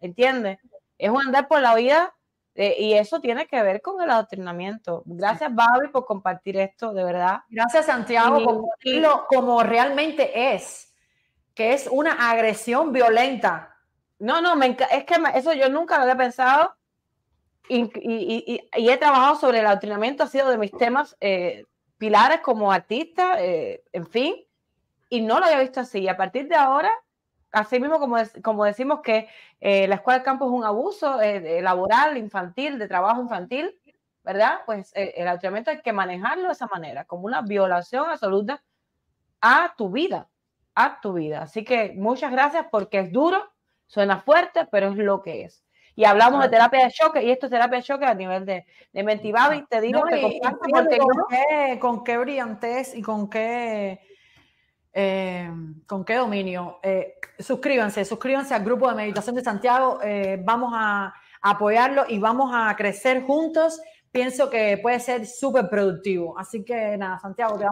¿entiendes? Es un andar por la vida eh, y eso tiene que ver con el adoctrinamiento. Gracias, Babi, por compartir esto, de verdad. Gracias, Santiago, por decirlo como realmente es, que es una agresión violenta. No, no, es que eso yo nunca lo había pensado y, he trabajado sobre el adoctrinamiento, ha sido de mis temas eh, pilares como artista, eh, en fin, y no lo había visto así. Y a partir de ahora así mismo como, decimos que eh, la escuela de campo es un abuso eh, laboral, infantil, de trabajo infantil, ¿verdad? Pues eh, el alteramiento hay que manejarlo de esa manera, como una violación absoluta a tu vida, a tu vida. Así que muchas gracias porque es duro, suena fuerte, pero es lo que es. Y hablamos de terapia de choque, y esto es terapia de choque a nivel de, de Mentibabi, te digo, que... con, qué, con qué brillantez y con qué Em, ¿Con qué dominio? Eh, suscríbanse, suscríbanse al grupo de meditación de Santiago. Eh, vamos a apoyarlo y vamos a crecer juntos. Pienso que puede ser súper productivo. Así que nada, Santiago, te